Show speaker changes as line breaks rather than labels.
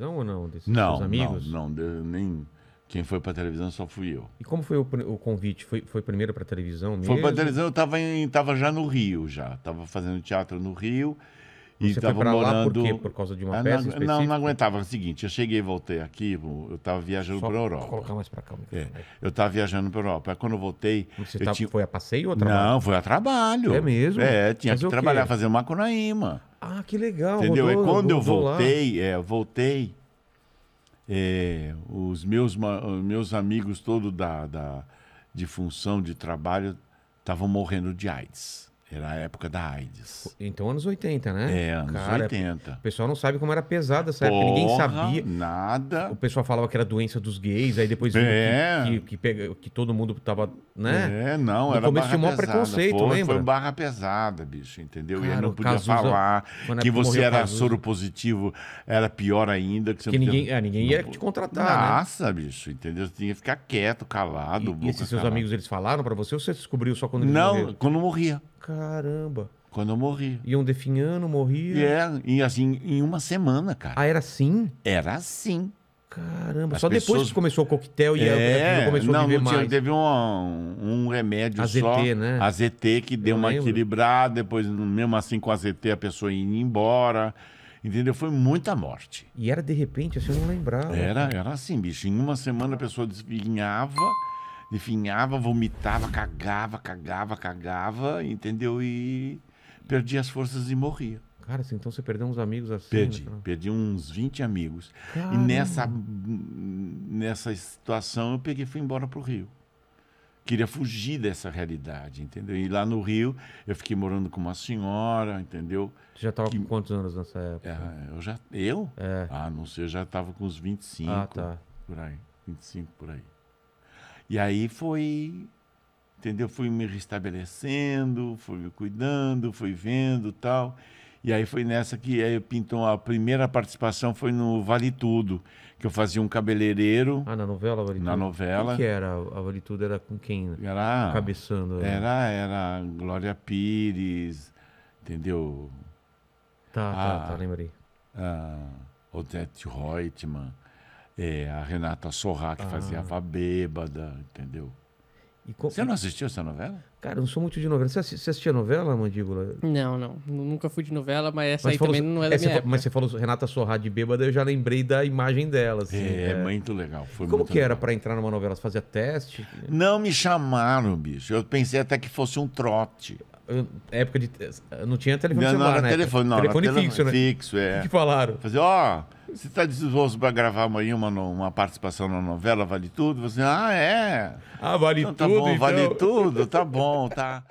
televisão ou não? Desses não, amigos? Não, não, nem. Quem foi para televisão só fui eu. E
como foi o, o convite?
Foi, foi primeiro para televisão mesmo? Foi para televisão, eu estava tava já no Rio, já. Estava fazendo teatro no Rio. E estava Você tava morando... por quê? Por causa de uma ah, peça não, não, não, aguentava. É o seguinte, eu cheguei e voltei aqui, eu estava viajando para a Europa. colocar mais para cá. É. Né? Eu estava viajando para a Europa. Aí, quando eu voltei... Você eu tava, tinha... foi a passeio ou a trabalho? Não, foi a trabalho. É mesmo? É, tinha Mas que trabalhar, fazer uma macunaíma.
Ah, que legal. Entendeu? Rodou, e quando eu voltei,
é, voltei, é, os meus, meus amigos todos da, da, de função, de trabalho, estavam morrendo de AIDS. Era a época da AIDS. Então, anos 80, né? É, anos Cara, 80. O
pessoal não sabe como era pesada essa época. Ninguém sabia.
Nada.
O pessoal falava que era doença dos gays, aí depois é. que, que, que, pega, que
todo mundo tava, né? É, não, no era começo barra tinha um preconceito, Porra, lembra? Foi barra pesada, bicho, entendeu? Cara, e aí não podia Cazuza, falar que você era soro positivo, era pior ainda. Que, que ninguém, podia... é, ninguém ia te contratar, né? Nossa, né? bicho, entendeu? Você tinha que ficar quieto, calado. E, e esses seus amigos, eles falaram pra você ou você descobriu só quando eles Não, morreram? quando morria.
Caramba. Quando eu morri. Iam definhando, morria. E é, e assim, em uma semana, cara. Ah, era assim? Era assim. Caramba, As só pessoas... depois que começou o coquetel e é, a começou não, a viver não tinha, mais.
Teve um, um remédio AZT, só, né? AZT, que deu eu uma lembro. equilibrada, depois, mesmo assim com a AZT, a pessoa ia embora. Entendeu? Foi muita morte. E
era de repente, assim, eu não lembrava. Era,
era assim, bicho. Em uma semana a pessoa desvinhava definhava, vomitava, cagava, cagava, cagava, entendeu? E perdia as forças e morria.
Cara, assim, então você perdeu uns amigos assim? Perdi, né?
perdi uns 20 amigos. Caramba. E nessa, nessa situação eu peguei e fui embora para o Rio. Queria fugir dessa realidade, entendeu? E lá no Rio eu fiquei morando com uma senhora, entendeu? Você já estava que... com quantos anos nessa época? É, eu já. Eu? É. Ah, não sei, eu já estava com uns 25. Ah, tá. Por aí. 25 por aí. E aí foi, entendeu? Fui me restabelecendo, fui me cuidando, fui vendo tal. E aí foi nessa que aí pintou a primeira participação foi no Vale Tudo, que eu fazia um cabeleireiro. Ah, na novela Vale Tudo. Na novela. O que era
a Vale Tudo era com quem? Era cabeçando. Né? Era
era Glória Pires, entendeu? Tá, a, tá, ah, tá, lembrei. Ah, Odete Reutemann. É, a Renata Sorrá, que ah. fazia a Bêbada, entendeu? Você não assistiu essa novela?
Cara, eu não sou muito de novela. Você assistia novela, Mandíbula? Não, não. Nunca fui de novela, mas essa mas aí falou, também não é da é, minha época. Mas você falou Renata Sorrá de bêbada, eu já lembrei da imagem dela. Assim, é, é, né? muito legal. Foi Como que legal. era para entrar numa novela? Você fazia teste?
Não me chamaram, bicho. Eu pensei até que fosse um trote. Eu, época de...
Não tinha telefone não, celular, não era né? Telefone, não, telefone era fixo, né? Fixo, é. O que,
falaram? Fazer, ó... Oh, você está disposto para gravar amanhã uma, uma participação na novela Vale Tudo? Você, ah, é. Ah, vale então, tá tudo. Bom, então... Vale tudo, tá bom bom, tá?